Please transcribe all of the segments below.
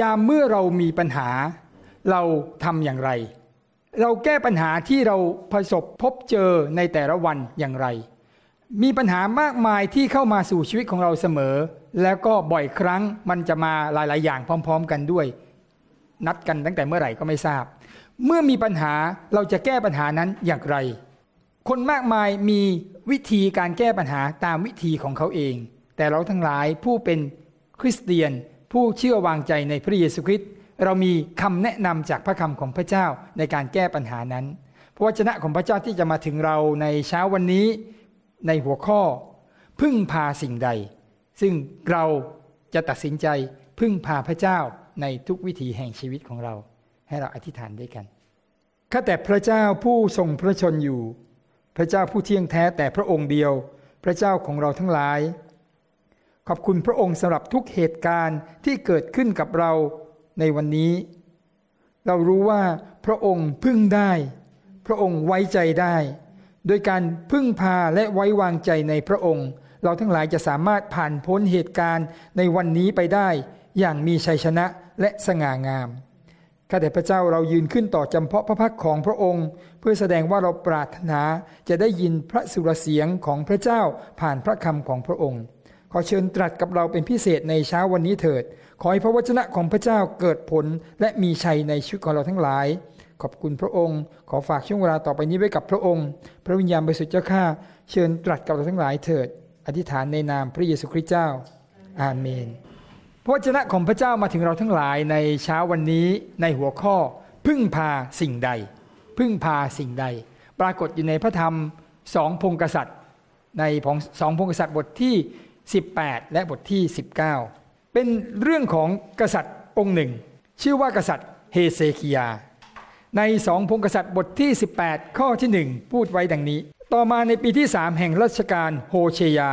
ยามเมื่อเรามีปัญหาเราทำอย่างไร เราแก้ปัญหาที่เราประสบพบเจอในแต่ละวันอย่างไร มีปัญหามากมายที่เข้ามาสู่ชีวิตของเราเสมอ แล้วก็บ่อยครั้งมันจะมาหลาย ๆ อย่างพร้อม ๆ กันด้วย นัดกันตั้งแต่เมื่อไหร่ก็ไม่ทราบ เมื่อมีปัญหาเราจะแก้ปัญหานั้นอย่างไร คนมากมายมีวิธีการแก้ปัญหาตามวิธีของเขาเอง แต่เราทั้งหลายผู้เป็นคริสเตียนผู้เชื่อวางใจในพระเยซูคริสต์เรามีคำแนะนำจากพระคำของพระเจ้าในการแก้ปัญหานั้นพระวจนะของพระเจ้าที่จะมาถึงเราในเช้าวันนี้ในหัวข้อ พึ่งพาสิ่งใด ซึ่งเราจะตัดสินใจพึ่งพาพระเจ้าในทุกวิถีแห่งชีวิตของเรา ให้เราอธิษฐานด้วยกันข้าแต่พระเจ้าผู้ทรงพระชนอยู่ พระเจ้าผู้เที่ยงแท้แต่พระองค์เดียว พระเจ้าของเราทั้งหลายขอบคุณพระองค์สำหรับทุกเหตุการณ์ที่เกิดขึ้นกับเราในวันนี้ เรารู้ว่าพระองค์พึ่งได้ พระองค์ไว้ใจได้ โดยการพึ่งพาและไว้วางใจในพระองค์ เราทั้งหลายจะสามารถผ่านพ้นเหตุการณ์ในวันนี้ไปได้ อย่างมีชัยชนะและสง่างาม ข้าแต่พระเจ้าเรายืนขึ้นต่อจำเพาะพระพักของพระองค์ เพื่อแสดงว่าเราปรารถนาจะได้ยินพระสุรเสียงของพระเจ้าผ่านพระคำของพระองค์ขอเชิญตรัสกับเราเป็นพิเศษในเช้าวันนี้เถิด ขอให้พระวจนะของพระเจ้าเกิดผลและมีชัยในชีวิตของเราทั้งหลาย ขอบคุณพระองค์ ขอฝากช่วงเวลาต่อไปนี้ไว้กับพระองค์ พระวิญญาณบริสุทธิ์เจ้าข้า เชิญตรัสกับเราทั้งหลายเถิด อธิษฐานในนามพระเยซูคริสต์เจ้าอาเมน พระวจนะของพระเจ้ามาถึงเราทั้งหลายในเช้าวันนี้ในหัวข้อพึ่งพาสิ่งใด พึ่งพาสิ่งใด ปรากฏอยู่ในพระธรรมสองพงกษัตริย์ ในสองพงกษัตริย์บทที่18 และบทที่ 19 เป็นเรื่องของกษัตริย์องค์หนึ่ง ชื่อว่ากษัตริย์ เฮเซคียา ในสองพงกษัตริย์บทที่ 18 ข้อที่1พูดไว้ดังนี้ ต่อมาในปีที่ 3 แห่งรัชกาลโฮเชยา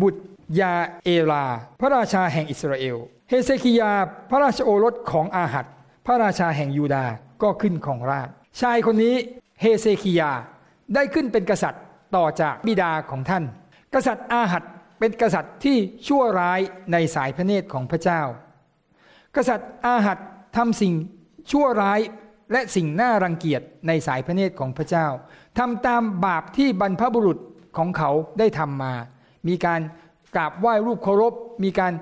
บุตรยาเอลา พระราชาแห่งอิสราเอลเฮเซคียา พระราชโอรสของอาหัดพระราชาแห่งยูดาก็ขึ้นของราช ชายคนนี้ เฮเซคียาได้ขึ้นเป็นกษัตริย์ต่อจากบิดาของท่าน กษัตริย์อาหัดเป็นกษัตริย์ที่ชั่วร้ายในสายพระเนตรของพระเจ้า กษัตริย์อาหัดทำสิ่งชั่วร้ายและสิ่งน่ารังเกียจในสายพระเนตรของพระเจ้าทำตามบาปที่บรรพบุรุษของเขาได้ทำมา มีการกราบไหว้รูปเคารพ มีการ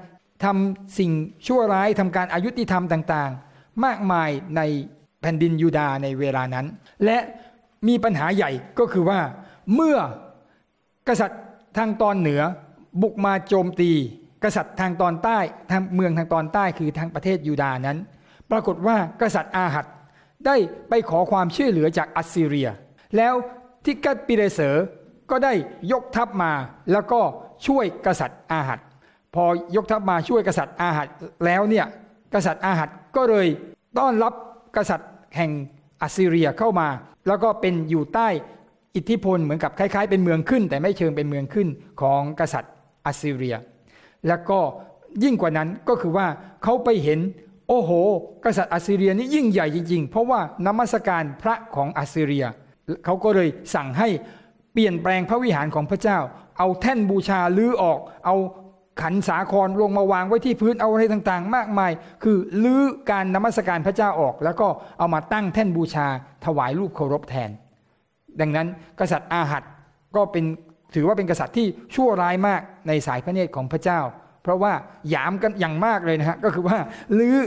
ทำสิ่งชั่วร้าย ทำการอายุติธรรมต่างๆ มากมายในแผ่นดินยูดาในเวลานั้น และมีปัญหาใหญ่ก็คือว่าเมื่อกษัตริย์ทางตอนเหนือบุกมาโจมตีกษัตริย์ทางตอนใต้ทางเมืองทางตอนใต้คือทางประเทศยูดานั้น ปรากฏว่ากษัตริย์อาหัดได้ไปขอความช่วยเหลือจากอัสซีเรีย แล้วทิกัตปิเรเสอร์ ก็ได้ยกทัพมาแล้วก็ช่วยกษัตริย์อาหัดพอยกทัพมาช่วยกษัตริย์อาหัดแล้วเนี่ยกษัตริย์อาหัดก็เลยต้อนรับกษัตริย์แห่งอัสซีเรียเข้ามา แล้วก็เป็นอยู่ใต้อิทธิพลเหมือนกับคล้ายๆเป็นเมืองขึ้น แต่ไม่เชิงเป็นเมืองขึ้นของกษัตริย์อัสซีเรียแล้วก็ยิ่งกว่านั้นก็คือว่าเขาไปเห็น โอ้โห กษัตริย์อัสซีเรียนี่ยิ่งใหญ่จริงๆเพราะว่านมัสการพระของอัสซีเรียเขาก็เลยสั่งให้เปลี่ยนแปลงพระวิหารของพระเจ้า เอาแท่นบูชาลื้อออกเอาขันสาครลงมาวางไว้ที่พื้นเอาอะไรต่างๆ มากมาย คือลื้อการนมัสการพระเจ้าออกแล้วก็เอามาตั้งแท่นบูชาถวายรูปเคารพแทน ดังนั้นกษัตริย์อาหัดก็เป็นถือว่าเป็นกษัตริย์ที่ชั่วร้ายมากในสายพระเนตรของพระเจ้าเพราะว่าหยามกันอย่างมากเลยนะฮะก็คือว่าลื้อ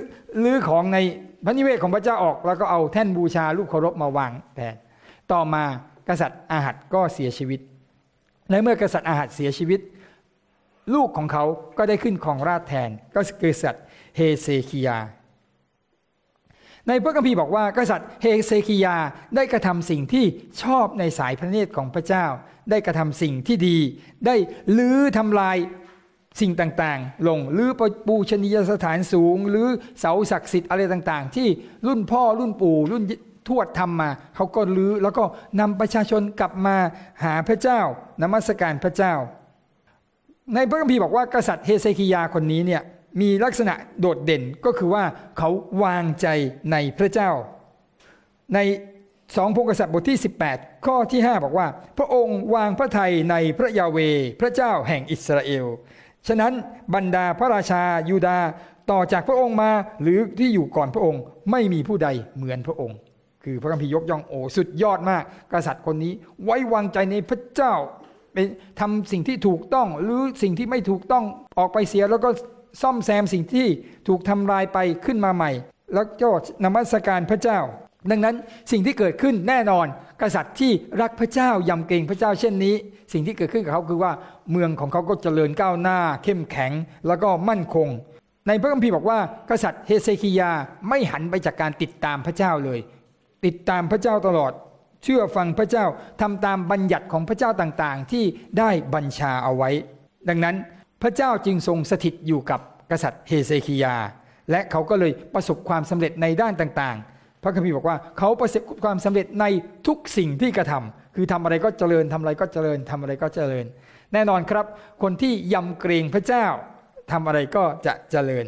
ลื้อของในพระนิเวศของพระเจ้าออกแล้วก็เอาแท่นบูชารูปเคารพมาวางแทนต่อมากษัตริย์อาหัดก็เสียชีวิตและเมื่อกษัตริย์อาหัดเสียชีวิต ลูกของเขาก็ได้ขึ้นครองราชแทน ก็คือกษัตริย์เฮเซคียาในพระคัมภีร์บอกว่ากษัตริย์เฮเซคียาได้กระทำสิ่งที่ชอบในสายพระเนตรของพระเจ้า ได้กระทำสิ่งที่ดีได้ลื้อทำลายสิ่งต่างๆ ลงหรือปูชนียสถานสูงหรือเสาศักดิ์สิทธิ์อะไรต่าง ๆ ที่รุ่นพ่อรุ่นปู่รุ่นทวดทำมา เขาก็ลื้อแล้วก็นำประชาชนกลับมาหาพระเจ้านมัสการพระเจ้า ในพระคัมภีร์บอกว่ากษัตริย์เฮเซคียาคนนี้เนี่ยมีลักษณะโดดเด่นก็คือว่าเขาวางใจในพระเจ้า ในสองพงศษัตริย์บทที่18 ข้อที่5บอกว่า พระองค์วางพระทัยในพระยาเวพระเจ้าแห่งอิสราเอล ฉะนั้นบรรดาพระราชายูดาต่อจากพระองค์มาหรือที่อยู่ก่อนพระองค์ไม่มีผู้ใดเหมือนพระองค์ คือพระคัมภีร์ยกย่องโอสุดยอดมาก กษัตริย์คนนี้ไว้วางใจในพระเจ้าเป็นทำสิ่งที่ถูกต้องหรือสิ่งที่ไม่ถูกต้องออกไปเสียแล้วก็ซ่อมแซมสิ่งที่ถูกทำลายไปขึ้นมาใหม่ แล้วก็นมัสการพระเจ้า ดังนั้นสิ่งที่เกิดขึ้นแน่นอน กษัตริย์ที่รักพระเจ้ายำเกรงพระเจ้าเช่นนี้ สิ่งที่เกิดขึ้นกับเขาคือว่าเมืองของเขาก็เจริญก้าวหน้า เข้มแข็ง แล้วก็มั่นคง ในพระคัมภีร์บอกว่ากษัตริย์เฮเซคียาไม่หันไปจากการติดตามพระเจ้าเลย ติดตามพระเจ้าตลอด เชื่อฟังพระเจ้าทำตามบัญญัติของพระเจ้าต่างๆ ที่ได้บัญชาเอาไว้ ดังนั้นพระเจ้าจึงทรงสถิตอยู่กับกษัตริย์เฮเซคียา และเขาก็เลยประสบความสำเร็จในด้านต่างๆ พระคัมภีร์บอกว่า เขาประสบความสำเร็จในทุกสิ่งที่กระทำ คือทำอะไรก็เจริญทำอะไรก็เจริญทำอะไรก็เจริญ แน่นอนครับ คนที่ยำเกรงพระเจ้าทำอะไรก็จะเจริญ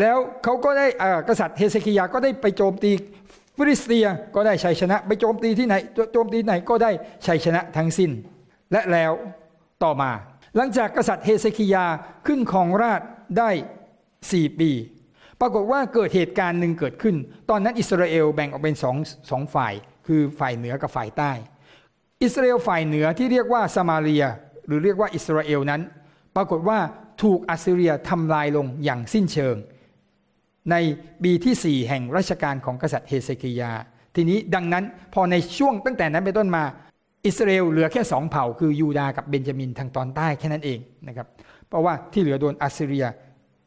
แล้วเขาก็ได้กษัตริย์เฮเซคียาก็ได้ไปโจมตีฟิลิสเตีย ก็ได้ชัยชนะ ไปโจมตีที่ไหน โจมตีไหน ก็ได้ชัยชนะทั้งสิ้น และแล้วต่อมาหลังจากกษัตริย์เฮเซคิยาขึ้นครองราชได้สี่ปี ปรากฏว่าเกิดเหตุการณ์หนึ่งเกิดขึ้น ตอนนั้นอิสราเอลแบ่งออกเป็นสองสองฝ่าย คือฝ่ายเหนือกับฝ่ายใต้ อิสราเอลฝ่ายเหนือที่เรียกว่าสมาเรียหรือเรียกว่าอิสราเอลนั้น ปรากฏว่าถูกอัสซีเรียทำลายลงอย่างสิ้นเชิง ในปีที่ 4 แห่งราชการของกษัตริย์เฮเซคิยา ทีนี้ดังนั้นพอในช่วงตั้งแต่นั้นเป็นต้นมาอิสราเอลเหลือแค่สองเผ่าคือยูดากับเบนจามินทางตอนใต้แค่นั้นเองนะครับเพราะว่าที่เหลือโดนอัสเซีย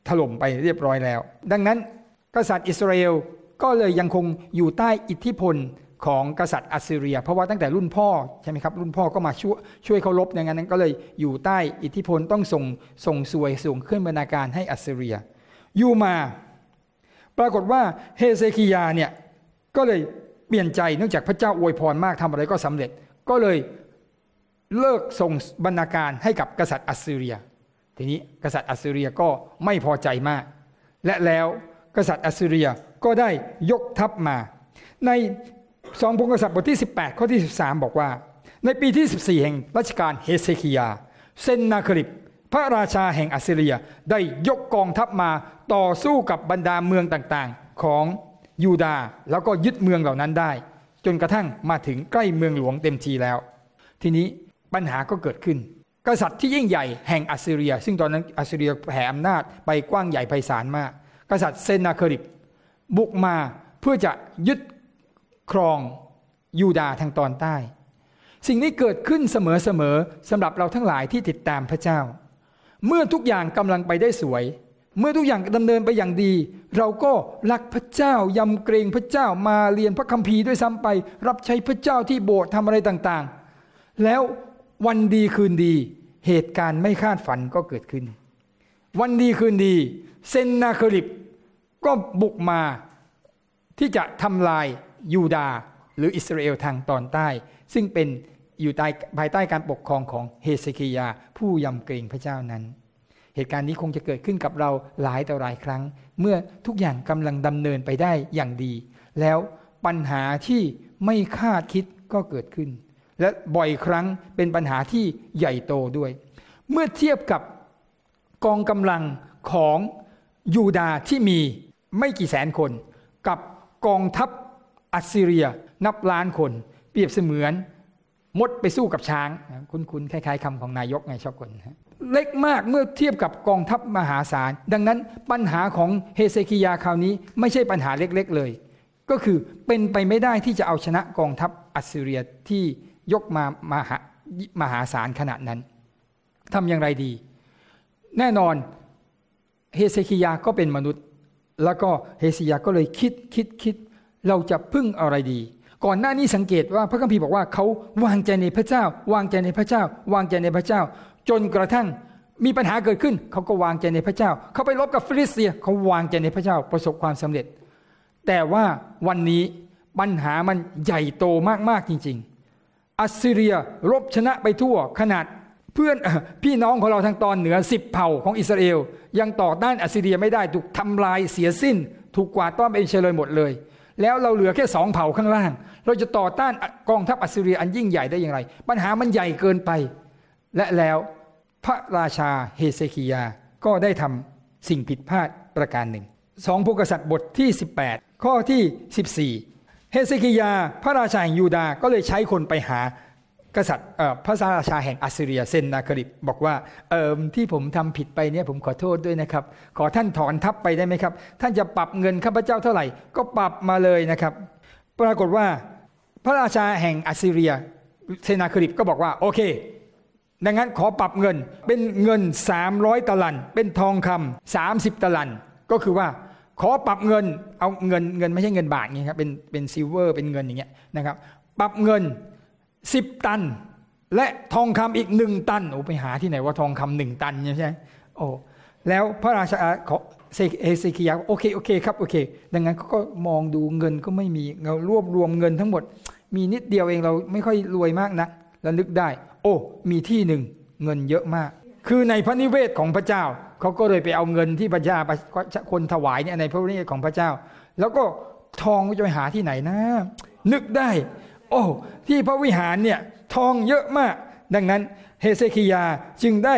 ถล่มไปเรียบร้อยแล้ว ดังนั้นกษัตริย์อิสราเอลก็เลยยังคงอยู่ใต้อิทธิพลของกษัตริย์อัสเซียเพราะว่าตั้งแต่รุ่นพ่อ ใช่ไหมครับรุ่นพ่อ ก็มาช่วยช่วยเขารบอย่างนั้นก็เลยอยู่ใต้อิทธิพลต้องส่งส่งสวยส่งเครื่องบรรณาการให้อัสเซียอยู่มา ปรากฏว่าเฮเซคียาเนี่ยก็เลยเปลี่ยนใจเนื่องจากพระเจ้าอวยพรมากทำอะไรก็สำเร็จก็เลยเลิกส่งบรรณาการให้กับกษัตริย์อัสซีเรีย ทีนี้กษัตริย์อัสซีเรียก็ไม่พอใจมาก และแล้วกษัตริย์อัสซีเรียก็ได้ยกทัพมา ในสองพงกษัตริย์บทที่ 18 ข้อที่ 13 บอกว่า ในปีที่ 14 แห่งรัชกาลเฮเซคียา เซนนาคลิปพระราชาแห่งอัสซีเรียได้ยกกองทัพมาต่อสู้กับบรรดาเมืองต่างๆ ของยูดาแล้วก็ยึดเมืองเหล่านั้นได้จนกระทั่งมาถึงใกล้เมืองหลวงเต็มทีแล้ว ทีนี้ปัญหาก็เกิดขึ้น กษัตริย์ที่ยิ่งใหญ่แห่งอัสซเรีย ซึ่งตอนนั้นอัสซเรียแผ่อำนาจไปกว้างใหญ่ไพศาลมาก กษัตริย์เซนาเคริบบุกมาเพื่อจะยึดครองยูดาทางตอนใต้ สิ่งนี้เกิดขึ้นเสมอๆสำหรับเราทั้งหลายที่ติดตามพระเจ้า เมื่อทุกอย่างกำลังไปได้สวยเมื่อทุกอย่างดำเนินไปอย่างดี เราก็รักพระเจ้า ยำเกรงพระเจ้ามาเรียนพระคัมภีร์ด้วยซ้ำไป รับใช้พระเจ้าที่โบสถ์ทำอะไรต่างๆ แล้ววันดีคืนดี เหตุการณ์ไม่คาดฝันก็เกิดขึ้น วันดีคืนดีเซนนาคริปก็บุกมาที่จะทำลายยูดาหรืออิสราเอลทางตอนใต้ ซึ่งเป็นอยู่ใต้ภายใต้การปกครองของเฮสเคียผู้ยำเกรงพระเจ้านั้นเหตุการณ์นี้คงจะเกิดขึ้นกับเราหลายต่อหลายครั้งเมื่อทุกอย่างกำลังดำเนินไปได้อย่างดี แล้วปัญหาที่ไม่คาดคิดก็เกิดขึ้น และบ่อยครั้งเป็นปัญหาที่ใหญ่โตด้วย เมื่อเทียบกับกองกำลังของยูดาที่มีไม่กี่แสนคน กับกองทัพอัสซีเรียนับล้านคน เปรียบเสมือนมดไปสู้กับช้าง คุ้นๆคล้าย ๆคำของนายกไงชอบคนเล็กมากเมื่อเทียบกับกองทัพมหาศาล ดังนั้นปัญหาของเฮเซคิยาคราวนี้ไม่ใช่ปัญหาเล็กๆเลย ก็คือเป็นไปไม่ได้ที่จะเอาชนะกองทัพอัสซีเรียที่ยกมามหามหาศาลขนาดนั้นทำอย่างไรดี แน่นอน เฮเซคิยาก็เป็นมนุษย์ แล้วก็เฮเซียาก็เลยคิดคิดคิดเราจะพึ่งอะไรดี ก่อนหน้านี้สังเกตว่าพระคัมภีร์บอกว่าเขาวางใจในพระเจ้า วางใจในพระเจ้า วางใจในพระเจ้าจนกระทั่ง มีปัญหาเกิดขึ้นเขาก็วางใจในพระเจ้า เขาไปรบกับฟิลิสเตียเขาวางใจในพระเจ้า ประสบความสำเร็จ แต่ว่าวันนี้ ปัญหามันใหญ่โตมากๆ จริงๆ อัสซีเรียรบชนะไปทั่วขนาดเพื่อน พี่น้องของเราทางตอนเหนือสิบเผ่าของอิสราเอล ยังต่อต้านอัสซีเรียไม่ได้ถูกทำลายเสียสิ้น ถูกกวาดต้อนไปเฉลยหมดเลย แล้วเราเหลือแค่สองเผ่าข้างล่าง เราจะต่อต้านกองทัพอัสซีเรียอันยิ่งใหญ่ได้อย่างไรปัญหามันใหญ่เกินไปและแล้วพระราชาเฮเซคียาก็ได้ทำสิ่งผิดพลาดประการหนึ่งสองพกษัตริย์บทที่ 18 ข้อที่ 14 เฮเซคียา พระราชาแห่งยูดาก็เลยใช้คนไปหากษัตริย์พระราชาแห่งอัสเซียเซนนาคริบบอกว่าเอิมที่ผมทำผิดไปเนี่ยผมขอโทษด้วยนะครับ ขอท่านถอนทัพไปได้ไหมครับ ท่านจะปรับเงินข้าพเจ้าเท่าไหร่ ก็ปรับมาเลยนะครับ ปรากฏว่าพระราชาแห่งอัสเซียเซนาคริบก็บอกว่าโอเคดังนั้นขอปรับเงินเป็นเงิน 300ตลัน เป็นทองคำ 30ตลัน ก็คือว่าขอปรับเงินเอาเงินเงินไม่ใช่เงินบาทไงครับเป็นเป็นซิลเวอร์เป็นเงินอย่างเงี้ยนะครับปรับเงิน 10 ตัน และทองคำอีกหนึ่งตันโอ้ไปหาที่ไหนว่าทองคำหนึ่งตันใช่ไหมโอ้แล้วพระราชาขอเอเซคียาโอเคโอเคครับโอเคดังนั้นก็มองดูเงินก็ไม่มีเรารวบรวมเงินทั้งหมดมีนิดเดียวเองเราไม่ค่อยรวยมากนะักและนึกได้โอ้มีที่หนึ่งเงินเยอะมาก คือในพระนิเวศของพระเจ้าเขาก็เลยไปเอาเงินที่พระเจ้าคนถวายเนี่ยในพระนิเวศของพระเจ้า แล้วก็ทองจะไปหาที่ไหนนะ นึกได้ โอ้ที่พระวิหารเนี่ยทองเยอะมาก ดังนั้นเฮเซคิยาจึงได้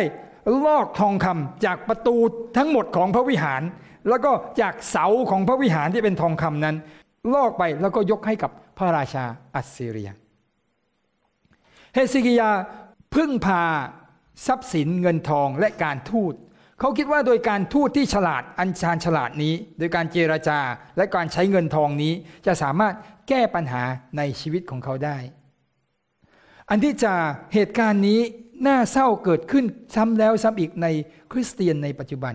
ลอกทองคำจากประตูทั้งหมดของพระวิหาร แล้วก็จากเสาของพระวิหารที่เป็นทองคำนั้น ลอกไปแล้วก็ยกให้กับพระราชาอัสซีเรียเฮสิกิยาพึ่งพา ทรัพย์สินเงินทองและการทูต เขาคิดว่าโดยการทูตที่ฉลาดอัญชานฉลาดนี้ โดยการเจรจาและการใช้เงินทองนี้จะสามารถแก้ปัญหาในชีวิตของเขาได้ อันที่จะเหตุการณ์นี้น่าเศร้าเกิดขึ้นซ้ำแล้วซ้ำอีกในคริสเตียนในปัจจุบัน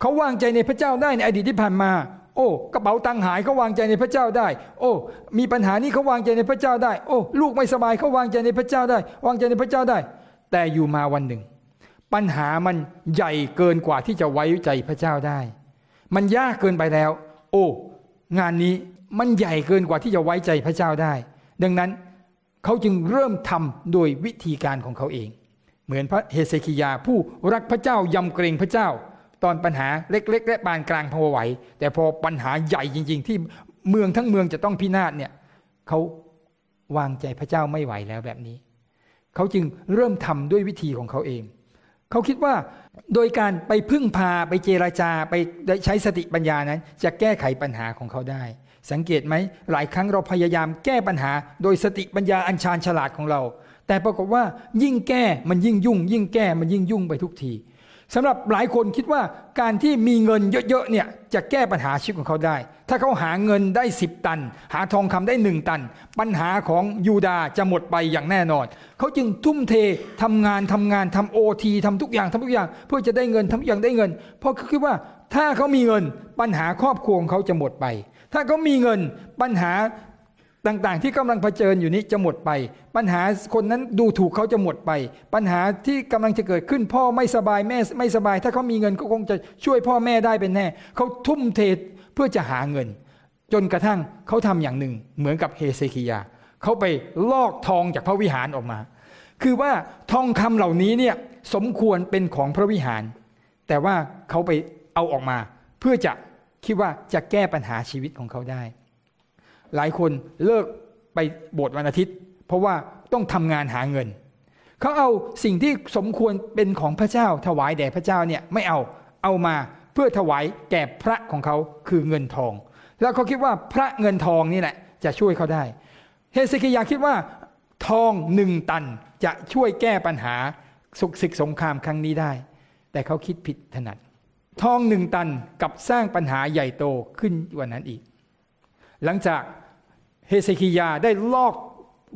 เขาวางใจในพระเจ้าได้ในอดีตที่ผ่านมาโอ้กระเป๋าตังหายเขาวางใจในพระเจ้าได้ โอ้ มีปัญหานี้เขาวางใจในพระเจ้าได้ โอ้ ลูกไม่สบายเขาวางใจในพระเจ้าได้ วางใจในพระเจ้าได้ แต่อยู่มาวันหนึ่ง ปัญหามันใหญ่เกินกว่าที่จะไว้ใจพระเจ้าได้ มันยากเกินไปแล้ว โอ้งานนี้มันใหญ่เกินกว่าที่จะไว้ใจพระเจ้าได้ ดังนั้นเขาจึงเริ่มทำโดยวิธีการของเขาเอง เหมือนพระเฮเซคิยาผู้รักพระเจ้ายำเกรงพระเจ้าตอนปัญหาเล็กๆ และปานกลางพอไหวแต่พอปัญหาใหญ่จริงๆที่เมืองทั้งเมืองจะต้องพินาศเนี่ยเขาวางใจพระเจ้าไม่ไหวแล้วแบบนี้ เขาจึงเริ่มทำด้วยวิธีของเขาเอง เขาคิดว่าโดยการไปพึ่งพาไปเจราจา ไปใช้สติปัญญานั้น จะแก้ไขปัญหาของเขาได้ สังเกตไหมหลายครั้งเราพยายามแก้ปัญหา โดยสติปัญญาอัญชานฉลาดของเรา แต่ปรากฏว่า ยิ่งแก้มันยิ่งยุ่ง ยิ่งแก้มันยิ่งยุ่งไปทุกทีสำหรับหลายคนคิดว่า การที่มีเงินเยอะๆเนี่ยจะแก้ปัญหาชีวิตของเขาได้ ถ้าเขาหาเงินได้10 ตัน หาทองคำได้1ตันปัญหาของยูดาจะหมดไปอย่างแน่นอนเขาจึงทุ่มเททำงานทำงานทำโอทีทำทุกอย่างทำทุกอย่าง เพื่อจะได้เงินทำทุกอย่างได้เงิน เพราะเขาคิดว่าถ้าเขามีเงินปัญหาครอบครัวของเขาจะหมดไป ถ้าเขามีเงินปัญหาต่างๆ ที่กำลังเผชิญอยู่นี้จะหมดไป ปัญหาคนนั้นดูถูกเขาจะหมดไป ปัญหาที่กำลังจะเกิดขึ้นพ่อไม่สบายแม่ไม่สบาย ถ้าเขามีเงินก็คงจะช่วยพ่อแม่ได้เป็นแน่เขาทุ่มเทเพื่อจะหาเงิน จนกระทั่งเขาทำอย่างหนึ่งเหมือนกับเฮเซคียาเขาไปลอกทองจากพระวิหารออกมา คือว่าทองคำเหล่านี้เนี่ยสมควรเป็นของพระวิหาร แต่ว่าเขาไปเอาออกมา เพื่อจะคิดว่าจะแก้ปัญหาชีวิตของเขาได้หลายคนเลิกไปโบสถ์วันอาทิตย์ เพราะว่าต้องทำงานหาเงิน เขาเอาสิ่งที่สมควรเป็นของพระเจ้า ถวายแด่พระเจ้าเนี่ยไม่เอาเอามาเพื่อถวายแก่พระของเขาคือเงินทอง แล้วเขาคิดว่าพระเงินทองนี่แหละจะช่วยเขาได้เฮเกคิยาคิดว่าทองหนึ่งตันจะช่วยแก้ปัญหาสุขศึกสงครามครั้งนี้ได้ แต่เขาคิดผิดถนัด ทองหนึ่งตันกับสร้างปัญหาใหญ่โตขึ้นกว่านั้นอีกหลังจากเฮเซคียาได้ลอก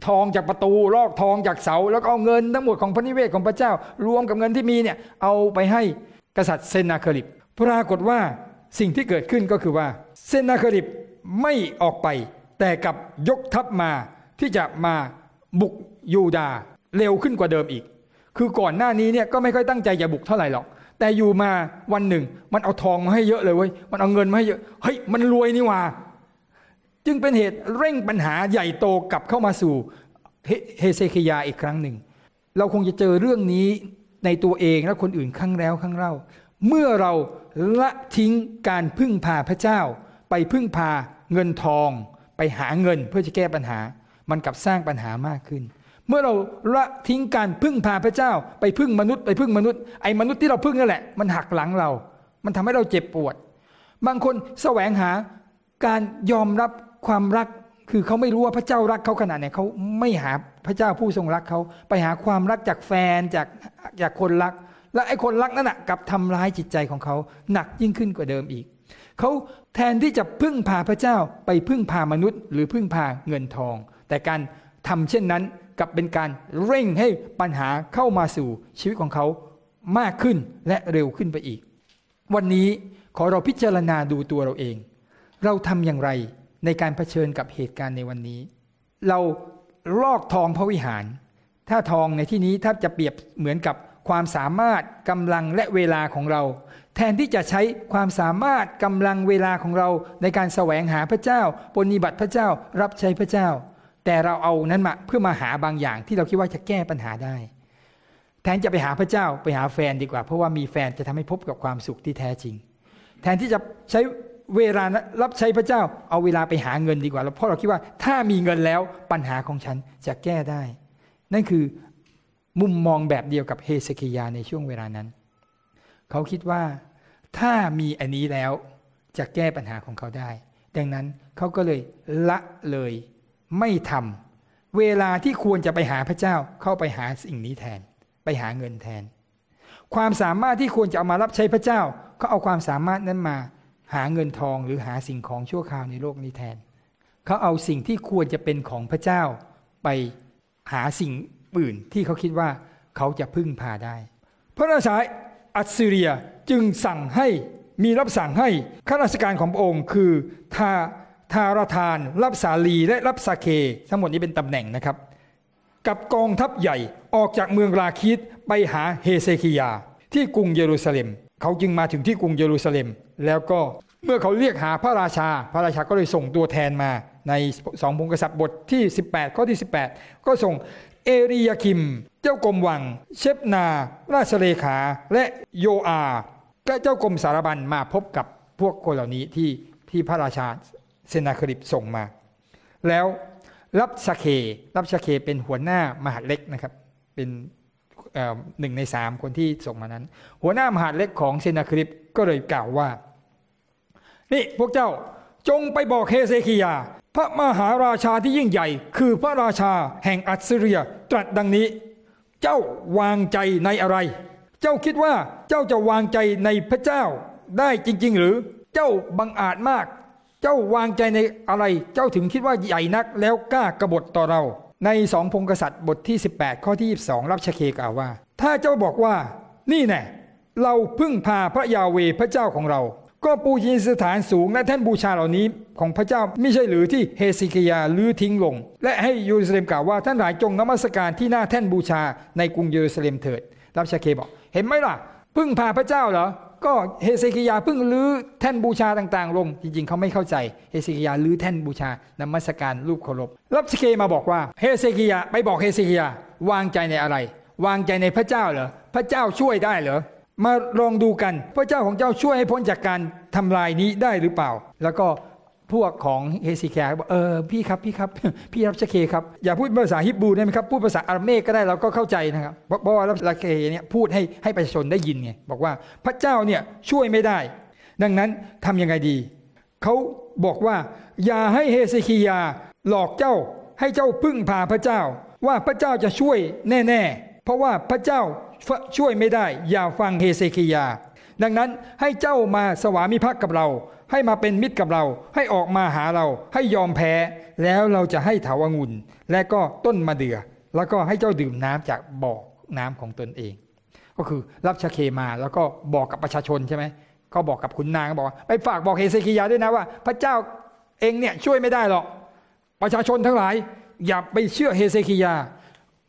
ทองจากประตูลอกทองจากเสาแล้วก็เอาเงินทั้งหมดของพระนิเวศของพระเจ้า รวมกับเงินที่มีเนี่ยเอาไปให้กษัตริย์เซนาคริบปรากฏว่าสิ่งที่เกิดขึ้นก็คือว่าเซนาคริบไม่ออกไปแต่กับยกทัพมาที่จะมาบุกยูดาเร็วขึ้นกว่าเดิมอีก คือก่อนหน้านี้เนี่ยก็ไม่ค่อยตั้งใจจะบุกเท่าไหร่หรอกแต่อยู่มาวันหนึ่ง มันเอาทองมาให้เยอะเลยเว้ยมันเอาเงินมาให้เยอะเฮ้ยมันรวยนี่ว่าจึงเป็นเหตุเร่งปัญหาใหญ่โตกลับเข้ามาสู่เฮเซคียาอีกครั้งหนึ่ง เราคงจะเจอเรื่องนี้ในตัวเองและคนอื่นครั้งแล้วครั้งเล่า เมื่อเราละทิ้งการพึ่งพาพระเจ้า ไปพึ่งพาเงินทองไปหาเงินเพื่อจะแก้ปัญหา มันกลับสร้างปัญหามากขึ้น เมื่อเราละทิ้งการพึ่งพาพระเจ้า ไปพึ่งมนุษย์ไปพึ่งมนุษย์ไอ้มนุษย์ที่เราพึ่งนั่นแหละ มันหักหลังเรา มันทำให้เราเจ็บปวด บางคนแสวงหาการยอมรับความรักคือเขาไม่รู้ว่าพระเจ้ารักเขาขนาดไหนเขาไม่หาพระเจ้าผู้ทรงรักเขาไปหาความรักจากแฟนจากจากคนรัก และไอ้คนรักนั่นแหะกับทำร้ายจิตใจของเขาหนักยิ่งขึ้นกว่าเดิมอีก เขาแทนที่จะพึ่งพาพระเจ้า ไปพึ่งพามนุษย์หรือพึ่งพาเงินทอง แต่การทำเช่นนั้นกับเป็นการเร่งให้ปัญหาเข้ามาสู่ ชีวิตของเขามากขึ้นและเร็วขึ้นไปอีก วันนี้ขอเราพิจารณาดูตัวเราเอง เราทำอย่างไรในการเผชิญกับเหตุการณ์ในวันนี้ เราลอกทองพระวิหาร ถ้าทองในที่นี้ถ้าจะเปรียบเหมือนกับความสามารถกำลังและเวลาของเรา แทนที่จะใช้ความสามารถกำลังเวลาของเราในการแสวงหาพระเจ้าปนิบัติพระเจ้ารับใช้พระเจ้า แต่เราเอานั้นมาเพื่อมาหาบางอย่างที่เราคิดว่าจะแก้ปัญหาได้ แทนจะไปหาพระเจ้าไปหาแฟนดีกว่าเพราะว่ามีแฟนจะทำให้พบกับความสุขที่แท้จริง แทนที่จะใช้เวลารับใช้พระเจ้าเอาเวลาไปหาเงินดีกว่า เพราะเราคิดว่า ถ้ามีเงินแล้วปัญหาของฉันจะแก้ได้ นั่นคือมุมมองแบบเดียวกับเฮสคิยาในช่วงเวลานั้น เขาคิดว่าถ้ามีอันนี้แล้วจะแก้ปัญหาของเขาได้ ดังนั้นเขาก็เลยละเลยไม่ทำเวลาที่ควรจะไปหาพระเจ้าเข้าไปหาสิ่งนี้แทน ไปหาเงินแทน ความสามารถที่ควรจะเอามารับใช้พระเจ้า ก็เอาความสามารถนั้นมาหาเงินทองหรือหาสิ่งของชั่วคราวในโลกนี้แทน เขาเอาสิ่งที่ควรจะเป็นของพระเจ้าไปหาสิ่งอื่นที่เขาคิดว่าเขาจะพึ่งพาได้พระราชาอัสซีเรียจึงสั่งให้มีรับสั่งให้ข้าราชการของพระองค์คือทาทารทาน รับสาลีและรับสาเค ทั้งหมดนี้เป็นตำแหน่งนะครับ กับกองทัพใหญ่ออกจากเมืองราคิดไปหาเฮเซคียาที่กรุงเยรูซาเล็มเขาจึงมาถึงที่กรุงเยรูซาเล็ม แล้วก็เมื่อเขาเรียกหาพระราชา พระราชาก็เลยส่งตัวแทนมาในสองพงกษัตริย์บทที่ 18ข้อที่ 18 ก็ส่งเอริยาคิม เจ้ากรมวังเชฟนา ราชเลขาและโยอาก็เจ้ากรมสารบัญมาพบกับพวกคนเหล่านี้ที่ที่พระราชาเซนาคริปส่งมา แล้ว รับสเครับสเคเป็นหัวหน้ามหาเล็กนะครับเป็นหนึ่งในสามคนที่ส่งมานั้น หัวหน้ามหาดเล็กของเซนาคริปก็เลยกล่าวว่า นี่พวกเจ้าจงไปบอกเฮเซคียา พระมหาราชาที่ยิ่งใหญ่คือพระราชาแห่งอัสซีเรียตรัสดังนี้ เจ้าวางใจในอะไร เจ้าคิดว่าเจ้าจะวางใจในพระเจ้าได้จริง ๆ หรือเจ้าบังอาจมาก เจ้าวางใจในอะไร เจ้าถึงคิดว่าใหญ่นักแล้วกล้ากบฏต่อเราในสองพงกษัตริย์บทที่ 18 ข้อที่22รับชเคกล่าวว่า ถ้าเจ้าบอกว่านี่แน่เราพึ่งพาพระยาเวพระเจ้าของเรา ก็ปูชนสถานสูง และแท่นบูชาเหล่านี้ของพระเจ้าไม่ใช่หรือที่เฮสิกยาลื้อทิ้งลง และให้เยรูซาเล็มกล่าวว่าท่านหลายจงนมัสการที่หน้าแท่นบูชาในกรุงเยรูซาเล็มเถิดรับชเคบอกเห็นไหมล่ะ พึ่งพาพระเจ้าเหรอก็เฮเซกิยาเพิ่งลื้อแท่นบูชาต่าง ๆ ลง จริง ๆเขาไม่เข้าใจ เฮเซกิยาลื้อแท่นบูชานมัสการรูปเคารพรับสเกมาบอกว่า เฮเซกิยาไปบอกเฮเซกิยาวางใจในอะไร วางใจในพระเจ้าเหรอพระเจ้าช่วยได้เหรอมาลองดูกัน พระเจ้าของเจ้าช่วยให้พ้นจากการทำลายนี้ได้หรือเปล่าแล้วก็พวกของเฮซิแคบอกเออพี่ครับ พี่ครับพี่รับชเคครับอย่าพูดภาษาฮิบรูได้ไหมครับพูดภาษาอารเมกก็ได้เราก็เข้าใจนะครับเพราะว่ารับชเคเนี่ยพูดให้ให้ประชาชนได้ยินไงบอกว่าพระเจ้าเนี่ยช่วยไม่ได้ ดังนั้นทํำยังไงดีเขาบอกว่า อย่าให้เฮซิคียาหลอกเจ้า ให้เจ้าพึ่งพาพระเจ้า ว่าพระเจ้าจะช่วยแน่ ๆ เพราะว่าพระเจ้าช่วยไม่ได้อย่าฟังเฮเซคียา ดังนั้นให้เจ้ามาสวามิภักดิ์กับเราให้มาเป็นมิตรกับเราให้ออกมาหาเราให้ยอมแพ้แล้วเราจะให้เถาวงุ่นและก็ต้นมะเดือ่อแล้วก็ให้เจ้าดื่มน้ำจากบ่อน้ำของตนเอง ก็คือรับชะเคมาแล้วก็บอกกับประชาชนใช่ไหมก็บอกกับขุนนางบอกไปฝากบอกเฮเซคิยาด้วยนะว่า พระเจ้าเองเนี่ยช่วยไม่ได้หรอก ประชาชนทั้งหลายอย่าไปเชื่อเฮเซคิยา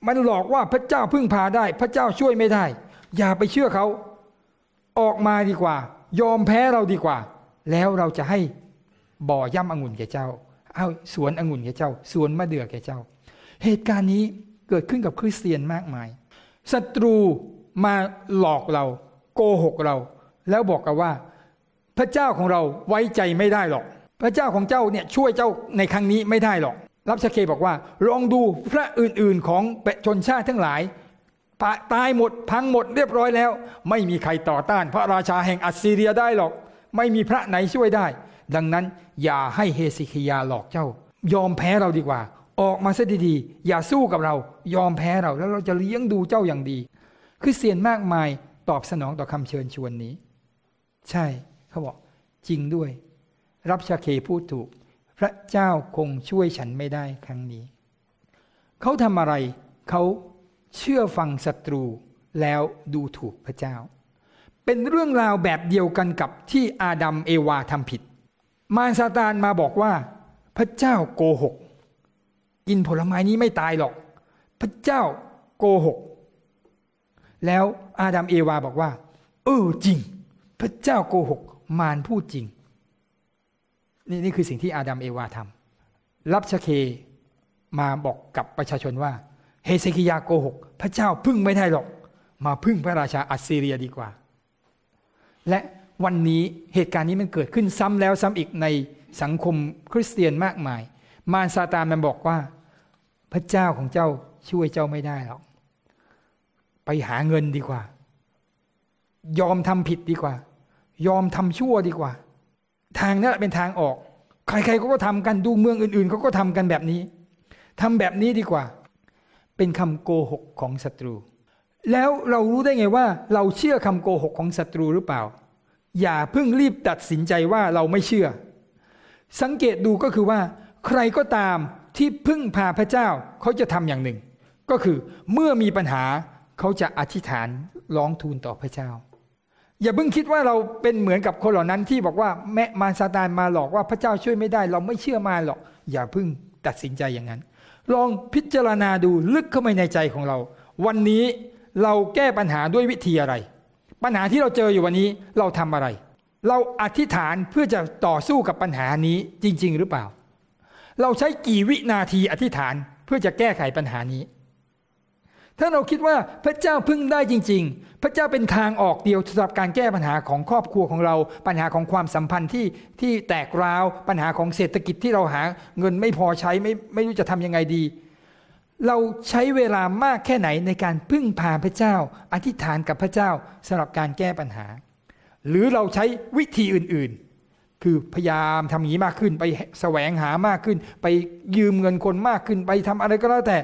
มันหลอกว่าพระเจ้าพึ่งพาได้ พระเจ้าช่วยไม่ได้อย่าไปเชื่อเขาออกมาดีกว่า ยอมแพ้เราดีกว่าแล้วเราจะให้ บ่อย่ำองุ่นแก่เจ้า เอาสวนองุ่นแก่เจ้า สวนมะเดื่อแก่เจ้า เหตุการณ์นี้เกิดขึ้นกับคริสเตียนมากมาย ศัตรูมาหลอกเราโกหกเรา แล้วบอกกันว่าพระเจ้าของเราไว้ใจไม่ได้หรอก พระเจ้าของเจ้าเนี่ยช่วยเจ้าในครั้งนี้ไม่ได้หรอก รับชเคบอกว่าลองดูพระอื่นๆของปชนชาติทั้งหลาย ตายหมดพังหมดเรียบร้อยแล้ว ไม่มีใครต่อต้าน พระราชาแห่งอัสซีเรียได้หรอกไม่มีพระไหนช่วยได้ ดังนั้นอย่าให้เฮสิคิยาหลอกเจ้า ยอมแพ้เราดีกว่า ออกมาซะดีๆอย่าสู้กับเรา ยอมแพ้เราแล้วเราจะเลี้ยงดูเจ้าอย่างดี คือเสียนมากมายตอบสนองต่อคำเชิญชวนนี้ ใช่ เขาบอกจริงด้วย รับชาเคพูดถูก พระเจ้าคงช่วยฉันไม่ได้ครั้งนี้เขาทำอะไรเขาเชื่อฟังศัตรูแล้วดูถูกพระเจ้าเป็นเรื่องราวแบบเดียวกันกับที่อาดัมเอวาทำผิด มารซาตานมาบอกว่า พระเจ้าโกหกกินผลไม้นี้ไม่ตายหรอก พระเจ้าโกหก แล้วอาดัมเอวาบอกว่า เออจริง พระเจ้าโกหก มารพูดจริงนี่นี่คือสิ่งที่อาดัมเอวาทำรับชเคมาบอกกับประชาชนว่า เฮเซคิยาโกหก พระเจ้าพึ่งไม่ได้หรอก มาพึ่งพระราชาอัสซีเรียดีกว่าและวันนี้เหตุการณ์นี้มันเกิดขึ้นซ้ำแล้วซ้ำอีกในสังคมคริสเตียนมากมาย มารซาตานมันบอกว่า พระเจ้าของเจ้าช่วยเจ้าไม่ได้หรอกไปหาเงินดีกว่า ยอมทำผิดดีกว่า ยอมทำชั่วดีกว่า ทางนั้นเป็นทางออก ใครๆก็ทำกันดูเมืองอื่นๆเขาก็ทำกันแบบนี้ ทำแบบนี้ดีกว่า เป็นคำโกหกของศัตรูแล้วเรารู้ได้ไงว่า เราเชื่อคำโกหกของศัตรูหรือเปล่า อย่าเพิ่งรีบตัดสินใจว่าเราไม่เชื่อ สังเกตดูก็คือว่า ใครก็ตามที่พึ่งพาพระเจ้าเขาจะทำอย่างหนึ่ง ก็คือเมื่อมีปัญหาเขาจะอธิษฐานร้องทูลต่อพระเจ้า อย่าเพิ่งคิดว่าเราเป็นเหมือนกับคนเหล่านั้นที่บอกว่าแม่มารซาตานมาหลอกว่าพระเจ้าช่วยไม่ได้ เราไม่เชื่อมาหรอก อย่าเพิ่งตัดสินใจอย่างนั้น ลองพิจารณาดูลึกเข้าไปในใจของเรา วันนี้เราแก้ปัญหาด้วยวิธีอะไร ปัญหาที่เราเจออยู่วันนี้เราทำอะไร เราอธิษฐานเพื่อจะต่อสู้กับปัญหานี้จริง ๆ หรือเปล่า เราใช้กี่วินาทีอธิษฐานเพื่อจะแก้ไขปัญหานี้ ถ้าเราคิดว่าพระเจ้าพึ่งได้จริง ๆ พระเจ้าเป็นทางออกเดียวสำหรับการแก้ปัญหาของครอบครัวของเรา ปัญหาของความสัมพันธ์ที่ที่แตกราวปัญหาของเศรษฐกิจที่เราหาเงินไม่พอใช้ไม่ไม่รู้จะทำยังไงดีเราใช้เวลามากแค่ไหนในการพึ่งพาพระเจ้า อธิษฐานกับพระเจ้าสำหรับการแก้ปัญหา หรือเราใช้วิธีอื่นๆ คือพยายามทำอย่างนี้มากขึ้น ไปแสวงหามากขึ้น ไปยืมเงินคนมากขึ้นไปทำอะไรก็แล้วแต่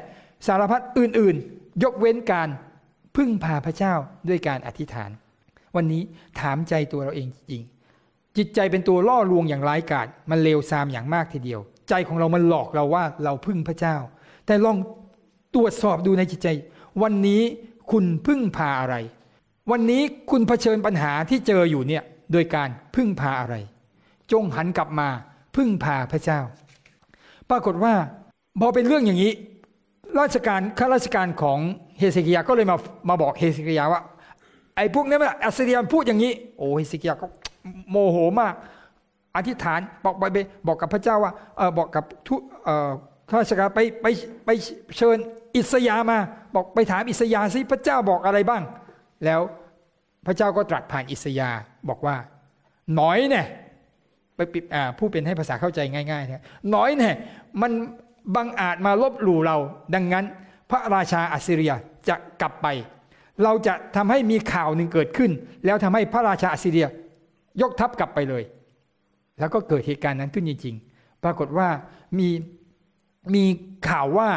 สารพัดอื่นๆ ยกเว้นการพึ่งพาพระเจ้าด้วยการอธิษฐาน วันนี้ถามใจตัวเราเองจริง จิตใจเป็นตัวล่อลวงอย่างร้ายกาจมันเลวทรามอย่างมากทีเดียว ใจของเรามันหลอกเราว่าเราพึ่งพระเจ้าแต่ลองตรวจสอบดูในจิตใจ วันนี้คุณพึ่งพาอะไร วันนี้คุณเผชิญปัญหาที่เจออยู่เนี่ยโดยการพึ่งพาอะไร จงหันกลับมาพึ่งพาพระเจ้า ปรากฏว่าพอเป็นเรื่องอย่างนี้ ราชการข้าราชการของเฮเิกิยาก็เลยมามาบอกเฮเิกิยาว่าไอ้พวกนี้มันอัสเรียมพูดอย่างนี้ โอ้เฮเิกิยาก็โมโหมาก อธิษฐานบอกไปบอกกับพระเจ้าว่าเออบอกกับทุเออข้าราชการไปไปไปเชิญอิสยามาบอกไปถามอิสยาสิพระเจ้าบอกอะไรบ้าง แล้วพระเจ้าก็ตรัสผ่านอิสยาบอกว่าหน่อยเนี่ยไปปิดผู้เป็นให้ภาษาเข้าใจง่ายๆนะหน่อยเนี่ยมันบังอาจมาลบหลู่เรา ดังนั้น พระราชาอัสซีเรียจะกลับไป เราจะทำให้มีข่าวหนึ่งเกิดขึ้น แล้วทำให้พระราชาอัสซีเรียยกทัพกลับไปเลย แล้วก็เกิดเหตุการณ์นั้นขึ้นจริงๆ ปรากฏว่ามีมีข่าวว่า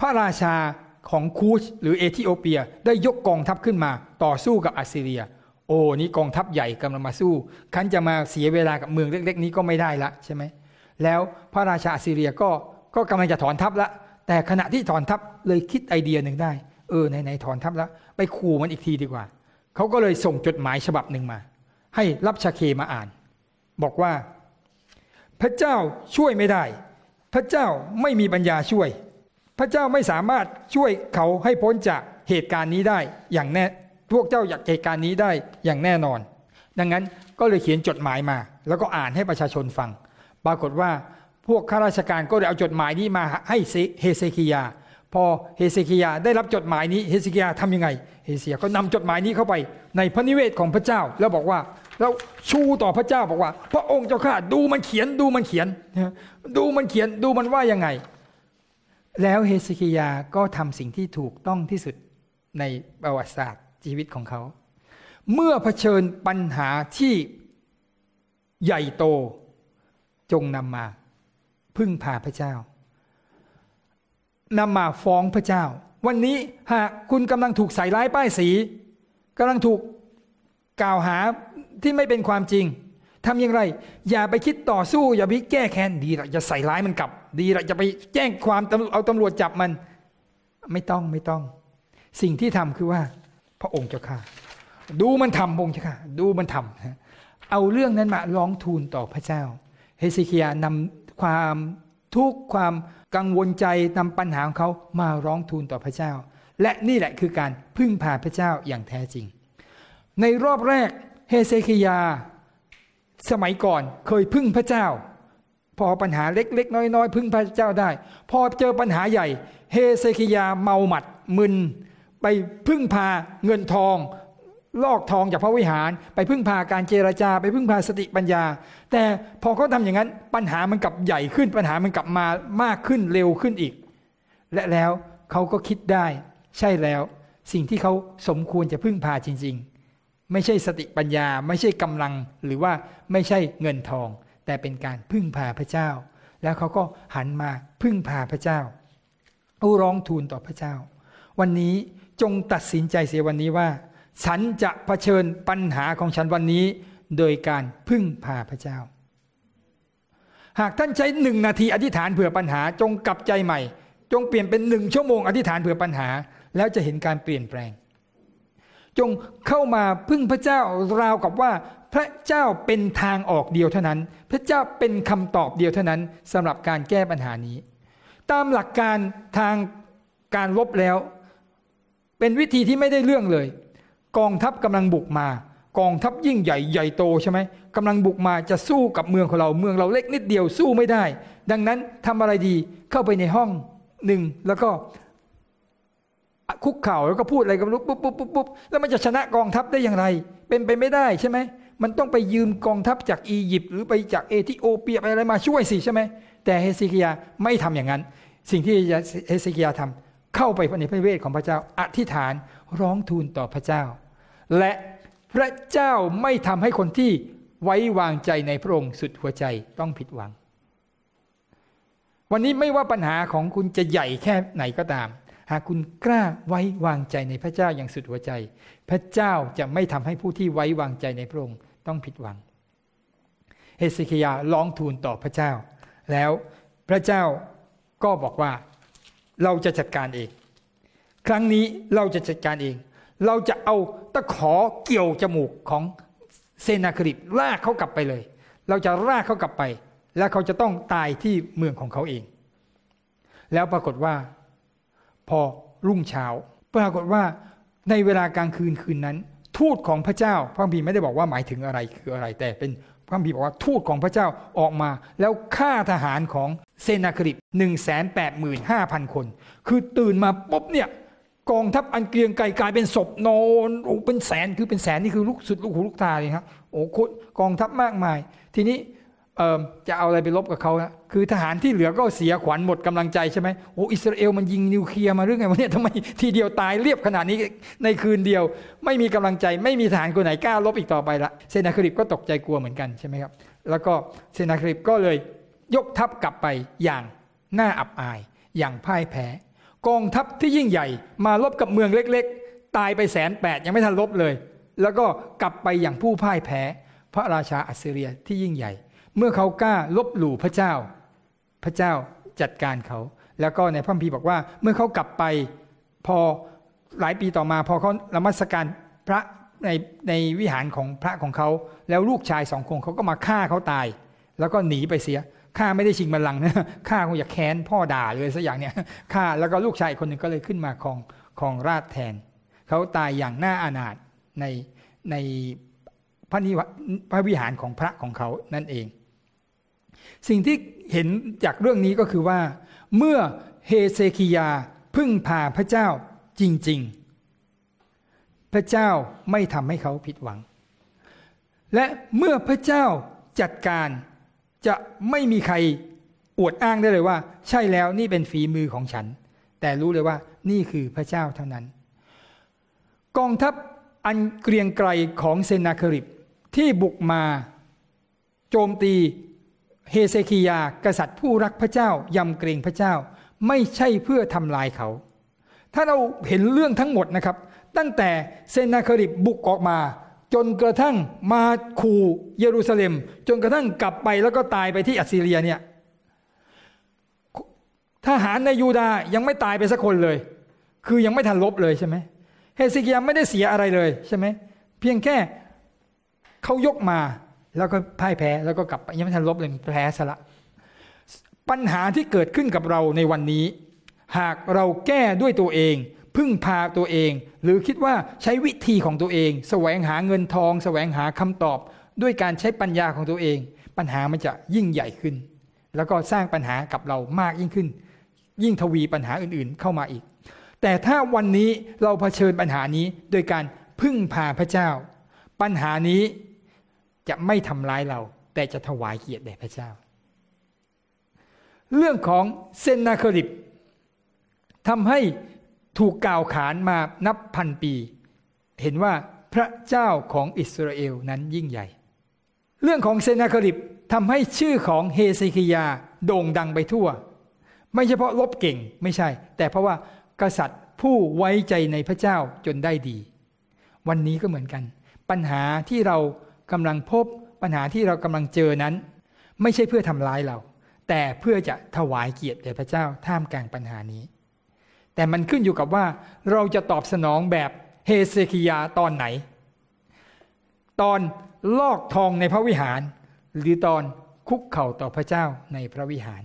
พระราชาของคูช หรือเอธิโอเปียได้ยกกองทัพขึ้นมาต่อสู้กับอัสซีเรีย โอ้นี่กองทัพใหญ่กำลังมาสู้ คันจะมาเสียเวลากับเมืองเล็ก ๆ นี้ก็ไม่ได้ละใช่ไหมแล้วพระราชาอัสซีเรียก็ก็กำลังจะถอนทัพละ แต่ขณะที่ถอนทัพเลยคิดไอเดียหนึ่งได้ เออไหนๆถอนทัพละไปขู่มันอีกทีดีกว่า เขาก็เลยส่งจดหมายฉบับหนึ่งมา ให้รับชาเคมาอ่าน บอกว่า พระเจ้าช่วยไม่ได้ พระเจ้าไม่มีปัญญาช่วยพระเจ้าไม่สามารถช่วยเขาให้พ้นจากเหตุการณ์นี้ได้อย่างแน่ พวกเจ้าอยากเหตุการณ์นี้ได้อย่างแน่นอน ดังนั้นก็เลยเขียนจดหมายมา แล้วก็อ่านให้ประชาชนฟัง ปรากฏว่าพวกข้าราชการก็เลยเอาจดหมายนี้มาให้เฮเซคิยา พอเฮเซคิยาได้รับจดหมายนี้ เฮเซคิยาทำยังไง เฮเซียก็นำจดหมายนี้เข้าไปในพระนิเวศของพระเจ้า แล้วบอกว่าแล้วชูต่อพระเจ้าบอกว่า พระองค์เจ้าข้าดูมันเขียนดูมันเขียน ดูมันเขียนดูมันว่ายังไงแล้วเฮสกิยาก็ทำสิ่งที่ถูกต้องที่สุดในประวัติศาสตร์ชีวิตของเขา เมื่อเผชิญปัญหาที่ใหญ่โตจงนำมาพึ่งพาพระเจ้า นำมาฟ้องพระเจ้า วันนี้หากคุณกำลังถูกใส่ร้ายป้ายสีกำลังถูกกล่าวหาที่ไม่เป็นความจริงทำอย่างไร อย่าไปคิดต่อสู้อย่าไปแก้แค้น ดีละอย่าใส่ร้ายมันกลับดีเราจะไปแจ้งความเอาตำรวจจับมันไม่ต้องไม่ต้อง สิ่งที่ทำคือว่าพระองค์เจ้าข้าดูมันทำพระองค์เจ้าข้าดูมันทำเอาเรื่องนั้นมาร้องทูลต่อพระเจ้า เฮสิเคียนำความทุกความกังวลใจนำปัญหาของเขามาร้องทูลต่อพระเจ้า และนี่แหละคือการพึ่งพาพระเจ้าอย่างแท้จริง ในรอบแรก เฮเซคียาสมัยก่อนเคยพึ่งพระเจ้าพอปัญหาเล็กๆ น้อย ๆ พึ่งพระเจ้าได้ พอเจอปัญหาใหญ่ เฮเซคิยาเมาหมัด มึน ไปพึ่งพาเงินทอง ลอกทองจากพระวิหาร ไปพึ่งพาการเจรจา ไปพึ่งพาสติปัญญา แต่พอเขาทาอย่างนั้นปัญหามันกลับใหญ่ขึ้นปัญหามันกลับมามากขึ้นเร็วขึ้นอีก และแล้วเขาก็คิดได้ ใช่แล้วสิ่งที่เขาสมควรจะพึ่งพาจริงๆ ไม่ใช่สติปัญญาไม่ใช่กำลังหรือว่าไม่ใช่เงินทองแต่เป็นการพึ่งพาพระเจ้า แล้วเขาก็หันมา พึ่งพาพระเจ้าเอาร้องทูลต่อพระเจ้า วันนี้จงตัดสินใจเสียวันนี้ว่า ฉันจะะเผชิญปัญหาของฉันวันนี้โดยการพึ่งพาพระเจ้า หากท่านใช้หนึ่งนาทีอธิษฐานเผื่อปัญหาจงกลับใจใหม่จงเปลี่ยนเป็นหนึ่งชั่วโมงอธิษฐานเผื่อปัญหา แล้วจะเห็นการเปลี่ยนแปลงจงเข้ามาพึ่งพระเจ้าราวกับว่า พระเจ้าเป็นทางออกเดียวเท่านั้น พระเจ้าเป็นคำตอบเดียวเท่านั้นสำหรับการแก้ปัญหานี้ ตามหลักการทางการรบแล้วเป็นวิธีที่ไม่ได้เรื่องเลย กองทัพกำลังบุกมา กองทัพยิ่งใหญ่ใหญ่โตใช่ไหมกำลังบุกมาจะสู้กับเมืองของเราเมืองเราเล็กนิดเดียวสู้ไม่ได้ ดังนั้นทำอะไรดีเข้าไปในห้องหนึ่งแล้วก็คุกเข่าแล้วก็พูดอะไรก็รู้ปุ๊บปุ๊บปุ๊บปุ๊บแล้วมันจะชนะกองทัพได้อย่างไร เป็นไปไม่ได้ใช่ไหมมันต้องไปยืมกองทัพจากอียิปต์หรือไปจากเอธิโอเปียไปอะไรมาช่วยสิใช่ไหมแต่เฮสิกิยาไม่ทำอย่างนั้น สิ่งที่เฮสิกิยาทำเข้าไปในพระเวทของพระเจ้า อธิษฐานร้องทูลต่อพระเจ้า และพระเจ้าไม่ทำให้คนที่ไว้วางใจในพระองค์สุดหัวใจต้องผิดหวัง วันนี้ไม่ว่าปัญหาของคุณจะใหญ่แค่ไหนก็ตามหากคุณกล้าไว้วางใจในพระเจ้าอย่างสุดหัวใจ พระเจ้าจะไม่ทำให้ผู้ที่ไว้วางใจในพระองค์ต้องผิดหวัง เฮสเคียร้องทูลต่อพระเจ้า แล้วพระเจ้าก็บอกว่าเราจะจัดการเอง ครั้งนี้เราจะจัดการเอง เราจะเอาตะขอเกี่ยวจมูกของเซนาคริตลากเขากลับไปเลย เราจะลากเขากลับไป และเขาจะต้องตายที่เมืองของเขาเอง แล้วปรากฏว่าพอรุ่งเช้า ปรากฏว่าในเวลากลางคืนคืนนั้น ทูตของพระเจ้าพระบีไม่ได้บอกว่าหมายถึงอะไรคืออะไร แต่เป็นพระบีบอกว่าทูตของพระเจ้าออกมา แล้วฆ่าทหารของเซนาคริปหนึ่งแสนแปดหมื่นห้าพันคน คือตื่นมาปุ๊บเนี่ยกองทัพอันเกรียงไกรกลายเป็นศพนอนโอ้เป็นแสนคือเป็นแสน นี่คือลูกสุดลูกหูลูกตาเลยครับโอ้คกองทัพมากมายทีนี้จะเอาอะไรไปลบกับเขานะคือทหารที่เหลือก็เสียขวัญหมดกำลังใจใช่ไหมโอ้ อิสราเอลมันยิงนิวเคลียร์มาเรื่องไงวะเนี่ยทำไมทีเดียวตายเรียบขนาดนี้ในคืนเดียว ไม่มีกำลังใจ ไม่มีทหารคนไหนกล้าลบอีกต่อไปละ เซนาคริปก็ตกใจกลัวเหมือนกันใช่ไหมครับ แล้วก็เซนาคริปก็เลยยกทัพกลับไปอย่าง น่าอับอาย อย่างพ่ายแพ้ กองทัพที่ยิ่งใหญ่ มาลบกับเมืองเล็ก ๆตายไปแสนแปดยังไม่ทันลบเลย แล้วก็กลับไปอย่างผู้พ่ายแพ้พระราชาอัสเซียที่ยิ่งใหญ่เมื่อเขากล้าลบหลู่พระเจ้า พระเจ้าจัดการเขา แล้วก็ในพระคัมภีร์บอกว่า เมื่อเขากลับไปพอหลายปีต่อมา พอเขาละมัสการพระในในวิหารของพระของเขา แล้วลูกชายสองคนเขาก็มาฆ่าเขาตาย แล้วก็หนีไปเสียข้าไม่ได้ชิงบัลลังก์นะข้าคงอยากแค้นพ่อด่าเลยสักอย่างเนี่ยข้าแล้วก็ลูกชายคนหนึ่งก็เลยขึ้นมาครองครองราชแทน เขาตายอย่างน่าอานาถในในพระนิพระวิหารของพระของเขานั่นเองสิ่งที่เห็นจากเรื่องนี้ก็คือว่า เมื่อเฮเซคียาพึ่งพาพระเจ้าจริง ๆ พระเจ้าไม่ทำให้เขาผิดหวัง และเมื่อพระเจ้าจัดการจะไม่มีใครอวดอ้างได้เลยว่า ใช่แล้วนี่เป็นฝีมือของฉัน แต่รู้เลยว่านี่คือพระเจ้าเท่านั้น กองทัพอันเกรียงไกรของเซนาคริบที่บุกมาโจมตีเฮเซคียา กษัตริย์ผู้รักพระเจ้ายำเกรงพระเจ้า ไม่ใช่เพื่อทำลายเขา ถ้าเราเห็นเรื่องทั้งหมดนะครับ ตั้งแต่เซนาคริบบุกออกมา จนกระทั่งมาขู่เยรูซาเล็ม จนกระทั่งกลับไปแล้วก็ตายไปที่อัสซีเรียเนี่ยทหารในยูดาห์ยังไม่ตายไปสักคนเลย คือยังไม่ทันลบเลยใช่ไหมเฮซิกยาไม่ได้เสียอะไรเลยใช่ไหมเพียงแค่เขายกมาแล้วก็พ่ายแพ้แล้วก็กลับยังไม่ทันลบเลยแพ้ซะละปัญหาที่เกิดขึ้นกับเราในวันนี้ หากเราแก้ด้วยตัวเอง พึ่งพาตัวเอง หรือคิดว่าใช้วิธีของตัวเอง แสวงหาเงินทอง แสวงหาคำตอบ ด้วยการใช้ปัญญาของตัวเอง ปัญหามันจะยิ่งใหญ่ขึ้น แล้วก็สร้างปัญหากับเรามากยิ่งขึ้น ยิ่งทวีปัญหาอื่นๆเข้ามาอีก แต่ถ้าวันนี้เราเผชิญปัญหานี้โดยการพึ่งพาพระเจ้า ปัญหานี้จะไม่ทำร้ายเราแต่จะถวายเกียรติแด่พระเจ้า เรื่องของเซนนาคริบทำให้ถูกกล่าวขานมานับพันปี เห็นว่าพระเจ้าของอิสราเอลนั้นยิ่งใหญ่ เรื่องของเซนาคริบทำให้ชื่อของเฮเซคิยาโด่งดังไปทั่ว ไม่เฉพาะลบเก่งไม่ใช่ แต่เพราะว่ากษัตริย์ผู้ไว้ใจในพระเจ้าจนได้ดี วันนี้ก็เหมือนกัน ปัญหาที่เรากำลังพบปัญหาที่เรากำลังเจอนั้น ไม่ใช่เพื่อทำร้ายเราแต่เพื่อจะถวายเกียรติแด่พระเจ้าท่ามกลางปัญหานี้ แต่มันขึ้นอยู่กับว่าเราจะตอบสนองแบบเฮเซคิยาตอนไหน ตอนลอกทองในพระวิหาร หรือตอนคุกเข่าต่อพระเจ้าในพระวิหาร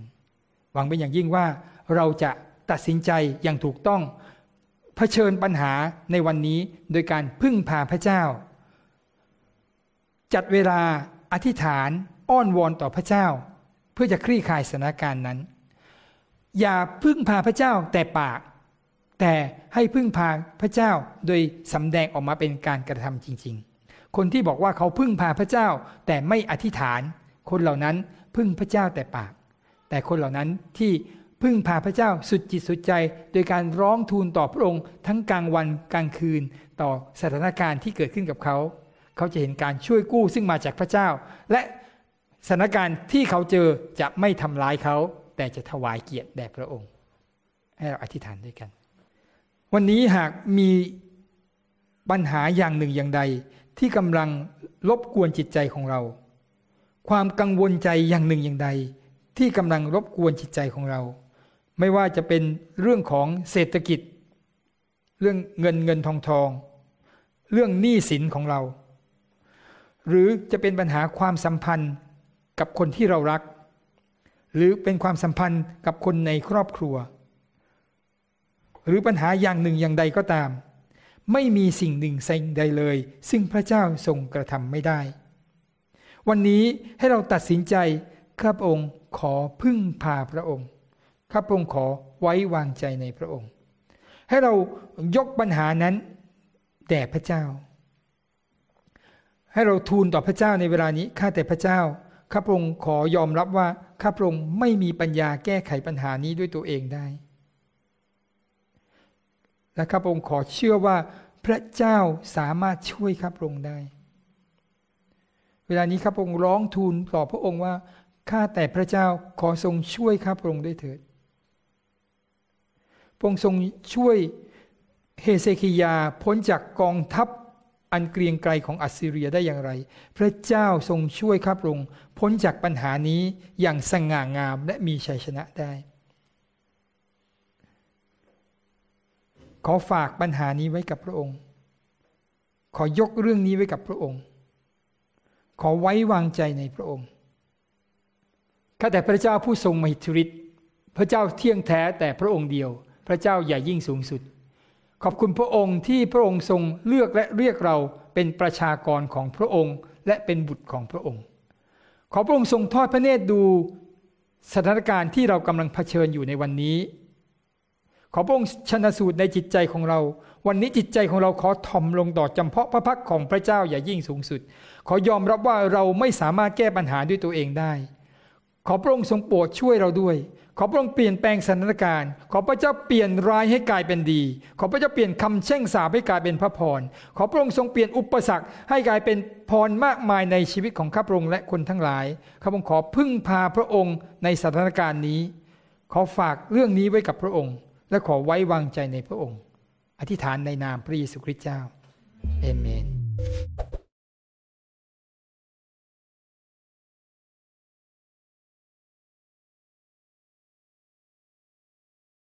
หวังเป็นอย่างยิ่งว่าเราจะตัดสินใจ อย่างถูกต้องเผชิญปัญหาในวันนี้โดยการพึ่งพาพระเจ้าจัดเวลาอธิษฐานอ้อนวอนต่อพระเจ้า เพื่อจะคลี่คลายสถานการณ์นั้น อย่าพึ่งพาพระเจ้าแต่ปากแต่ให้พึ่งพาพระเจ้าโดยสำแดงออกมาเป็นการกระทำจริง ๆ คนที่บอกว่าเขาพึ่งพาพระเจ้า แต่ไม่อธิษฐาน คนเหล่านั้นพึ่งพระเจ้าแต่ปาก แต่คนเหล่านั้นที่พึ่งพาพระเจ้าสุดจิตสุดใจ โดยการร้องทูลต่อพระองค์ทั้งกลางวันกลางคืนต่อสถานการณ์ที่เกิดขึ้นกับเขาเขาจะเห็นการช่วยกู้ซึ่งมาจากพระเจ้า และสถานการณ์ที่เขาเจอจะไม่ทำร้ายเขา แต่จะถวายเกียรติแด่พระองค์ ให้เราอธิษฐานด้วยกัน วันนี้หากมี ปัญหาอย่างหนึ่งอย่างใด ที่กำลังรบกวนจิตใจของเรา ความกังวลใจอย่างหนึ่งอย่างใด ที่กำลังรบกวนจิตใจของเรา ไม่ว่าจะเป็นเรื่องของเศรษฐกิจ เรื่องเงินเงินทองทองเรื่องหนี้สินของเราหรือจะเป็นปัญหาความสัมพันธ์กับคนที่เรารัก หรือเป็นความสัมพันธ์กับคนในครอบครัว หรือปัญหาอย่างหนึ่งอย่างใดก็ตาม ไม่มีสิ่งหนึ่งสิ่งใดเลย ซึ่งพระเจ้าทรงกระทำไม่ได้ วันนี้ให้เราตัดสินใจข้าพระองค์ขอพึ่งพาพระองค์ข้าพระองค์ขอไว้วางใจในพระองค์ ให้เรายกปัญหานั้นแด่พระเจ้าให้เราทูลต่อพระเจ้าในเวลานี้ข้าแต่พระเจ้า ข้าพระองค์ขอยอมรับว่า ข้าพระองค์ไม่มีปัญญาแก้ไขปัญหานี้ด้วยตัวเองได้และข้าพระองค์ขอเชื่อว่า พระเจ้าสามารถช่วยข้าพระองค์ได้ เวลานี้ข้าพระองค์ร้องทูลต่อพระองค์ว่า ข้าแต่พระเจ้าขอทรงช่วยข้าพระองค์ด้วยเถิดพระองค์ทรงช่วยเฮเซคิยาพ้นจากกองทัพอันเกรียงไกรของอัสซีเรียได้อย่างไร พระเจ้าทรงช่วยข้าพระองค์พ้นจากปัญหานี้อย่างสง่างาม และมีชัยชนะได้ขอฝากปัญหานี้ไว้กับพระองค์ ขอยกเรื่องนี้ไว้กับพระองค์ ขอไว้วางใจในพระองค์ ข้าแต่พระเจ้าผู้ทรงมหิทธิฤทธิ์พระเจ้าเที่ยงแท้แต่พระองค์เดียว พระเจ้าใหญ่ยิ่งสูงสุดขอบคุณพระองค์ที่พระองค์ทรงเลือกและเรียกเราเป็นประชากรของพระองค์ และเป็นบุตรของพระองค์ ขอพระองค์ทรงทอดพระเนตรดู สถานการณ์ที่เรากำลังเผชิญอยู่ในวันนี้ ขอพระองค์ชนะสูตรในจิตใจของเรา วันนี้จิตใจของเราขอ่อมลงต่อจำเพาะพระพักของพระเจ้าอย่ายิ่งสูงสุด ขอยอมรับว่าเราไม่สามารถแก้ปัญหาด้วยตัวเองได้ ขอพระองค์ทรงโปรดช่วยเราด้วยขอพระองค์เปลี่ยนแปลงสถานการณ์ ขอพระเจ้าเปลี่ยนร้ายให้กลายเป็นดี ขอพระเจ้าเปลี่ยนคำแช่งสาปให้กลายเป็นพระพร ขอพระองค์ทรงเปลี่ยนอุปสรรคให้กลายเป็นพรมากมายในชีวิตของข้าพระองค์และคนทั้งหลาย ข้าพระองค์ขอพึ่งพาพระองค์ในสถานการณ์นี้ ขอฝากเรื่องนี้ไว้กับพระองค์ และขอไว้วางใจในพระองค์ อธิษฐานในนามพระเยซูคริสต์เจ้า เอเมน